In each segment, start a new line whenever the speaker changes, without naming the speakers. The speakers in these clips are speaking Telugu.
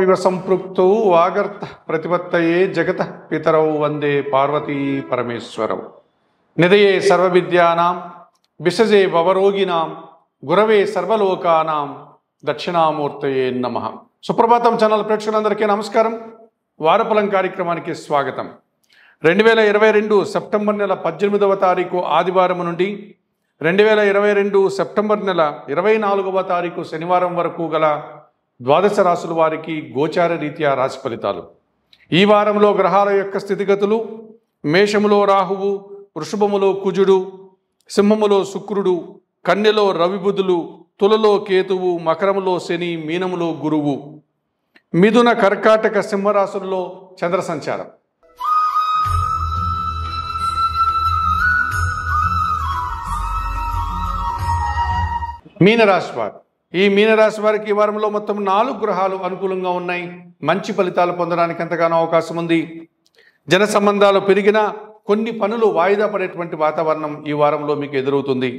వివ సంపృక్తౌ వాగర్త ప్రతిపత్తయే జగత పితరౌ వందే పార్వతీ పరమేశ్వరౌ నిదయే సర్వవిద్యానాం విసజే భవరోగినాం గురవే సర్వలోకానాం దక్షిణామూర్తయే నమ సుప్రభాతం ఛానల్ ప్రేక్షకులందరికీ నమస్కారం వారపలం కార్యక్రమానికి స్వాగతం రెండు వేల ఇరవై రెండు సెప్టెంబర్ నెల పద్దెనిమిదవ తారీఖు ఆదివారం నుండి రెండు వేల ఇరవై రెండు సెప్టెంబర్ నెల ఇరవై నాలుగవ తారీఖు శనివారం వరకు గల ద్వాదశ రాశుల వారికి గోచార రీత్యా రాశి ఫలితాలు ఈ వారంలో గ్రహాల యొక్క స్థితిగతులు మేషములో రాహువు వృషభములో కుజుడు సింహములో శుక్రుడు కన్యలో రవిబుధులు తులలో కేతువు మకరములో శని మీనములో గురువు మిథున కర్కాటక సింహరాశుల్లో చంద్ర సంచారం మీనరాశి వారు ఈ మీనరాశి వారికి ఈ వారంలో మొత్తం నాలుగు గ్రహాలు అనుకూలంగా ఉన్నాయి మంచి ఫలితాలు పొందడానికి ఎంతగానో అవకాశం ఉంది జన సంబంధాలు పెరిగిన కొన్ని పనులు వాయిదా పడేటువంటి వాతావరణం ఈ వారంలో మీకు ఎదురవుతుంది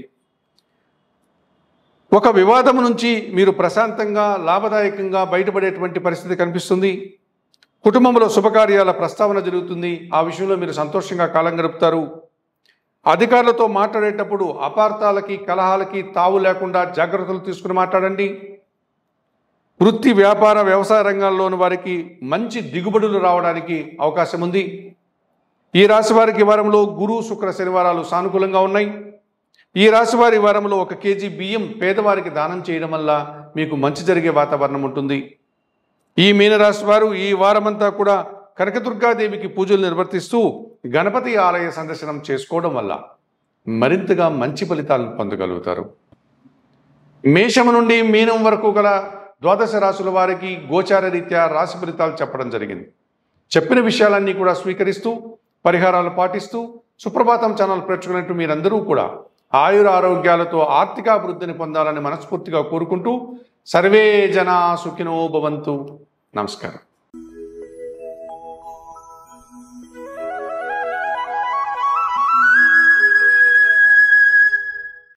ఒక వివాదం నుంచి మీరు ప్రశాంతంగా లాభదాయకంగా బయటపడేటువంటి పరిస్థితి కనిపిస్తుంది కుటుంబంలో శుభకార్యాల ప్రస్తావన జరుగుతుంది ఆ విషయంలో మీరు సంతోషంగా కాలం గడుపుతారు అధికారులతో మాట్లాడేటప్పుడు అపార్థాలకి కలహాలకి తావు లేకుండా జాగ్రత్తలు తీసుకుని మాట్లాడండి వృత్తి వ్యాపార వ్యవసాయ రంగాల్లోని వారికి మంచి దిగుబడులు రావడానికి అవకాశం ఉంది ఈ రాశి వారికి వారంలో గురు శుక్ర శనివారాలు సానుకూలంగా ఉన్నాయి ఈ రాశి వారి వారంలో ఒక కేజీ బియ్యం పేదవారికి దానం చేయడం వల్ల మీకు మంచి జరిగే వాతావరణం ఉంటుంది ఈ మీనరాశి వారు ఈ వారమంతా కూడా కనకదుర్గాదేవికి పూజలు నిర్వర్తిస్తూ గణపతి ఆలయ సందర్శనం చేసుకోవడం వల్ల మరింతగా మంచి ఫలితాలను పొందగలుగుతారు మేషము నుండి మీనం వరకు గల ద్వాదశ రాశుల వారికి గోచార రీత్యా రాశి ఫలితాలు చెప్పడం జరిగింది చెప్పిన విషయాలన్నీ కూడా స్వీకరిస్తూ పరిహారాలు పాటిస్తూ సుప్రభాతం ఛానల్ ప్రేక్షకున్నట్టు మీరందరూ కూడా ఆయుర ఆరోగ్యాలతో ఆర్థికాభివృద్ధిని పొందాలని మనస్ఫూర్తిగా కోరుకుంటూ సర్వే జనా సుఖినో భవంతు నమస్కారం